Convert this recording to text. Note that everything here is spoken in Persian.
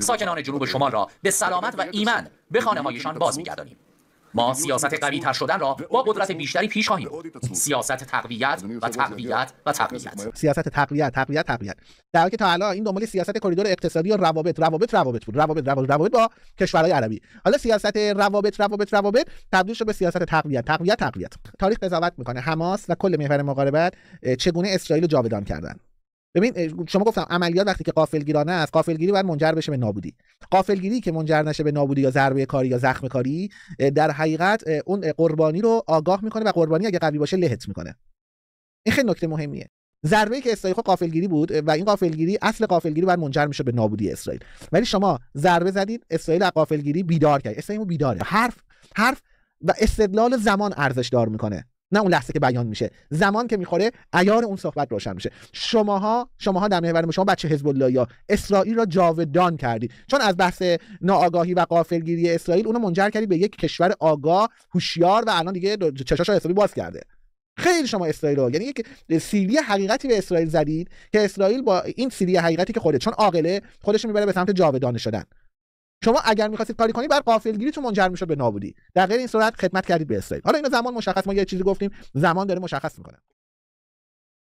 ساکنان جنوب شمال را به سلامت و ایمن به خانه باز میگردانیم ما سیاست قوی تر شدن را با قدرت بیشتری پیش خواهیم سیاست تقویت و تقویت و تقویت سیاست تقویت تقویت تقویت در حالی که تا الان این دنبال سیاست کریدور اقتصادی و روابط روابط روابط بود روابط روابط روابط با کشورهای عربی حالا سیاست روابط روابط روابط تبدیل شد به سیاست تقویت تقویت تقویت تاریخ قضاوت میکنه حماس و کل محور مقاربت چگونه اسرائیل جاودان کردند. ببین شما گفتم عملیات وقتی که قافلگیرانه است قافلگیری باید منجر بشه به نابودی قافلگیری که منجر نشه به نابودی یا ضربه کاری یا زخم کاری در حقیقت اون قربانی رو آگاه میکنه و قربانی اگه قوی باشه لهت میکنه این خیلی نکته مهمیه ضربه که استایخو قافلگیری بود و این قافلگیری اصل قافلگیری بعد منجر میشه به نابودی اسرائیل ولی شما ضربه زدید اسرائیل از قافلگیری بیدار کرد اسرائیل بیداره حرف حرف و استدلال زمان ارزش دار میکنه نه اون لحظه که بیان میشه زمان که میخوره عیار اون صحبت روشن میشه شماها شماها در محور شما بچه حزب الله یا اسرائیل را جاودان کردید چون از بحث ناآگاهی و قافلگیری اسرائیل اونو منجر کردید به یک کشور آگاه هوشیار و الان دیگه چشاشو حسابی باز کرده خیلی شما اسرائیل رو یعنی یک سیلی حقیقتی به اسرائیل زدید که اسرائیل با این سیلی حقیقتی که چون عاقله خودش میبره به سمت جاودانه شدن شما اگر میخواستید کاری کنید بر تو منجر میشد به نابودی در غیر این صورت خدمت کردید به اسرائیل حالا اینو زمان مشخص ما یه چیزی گفتیم زمان داره مشخص میکنه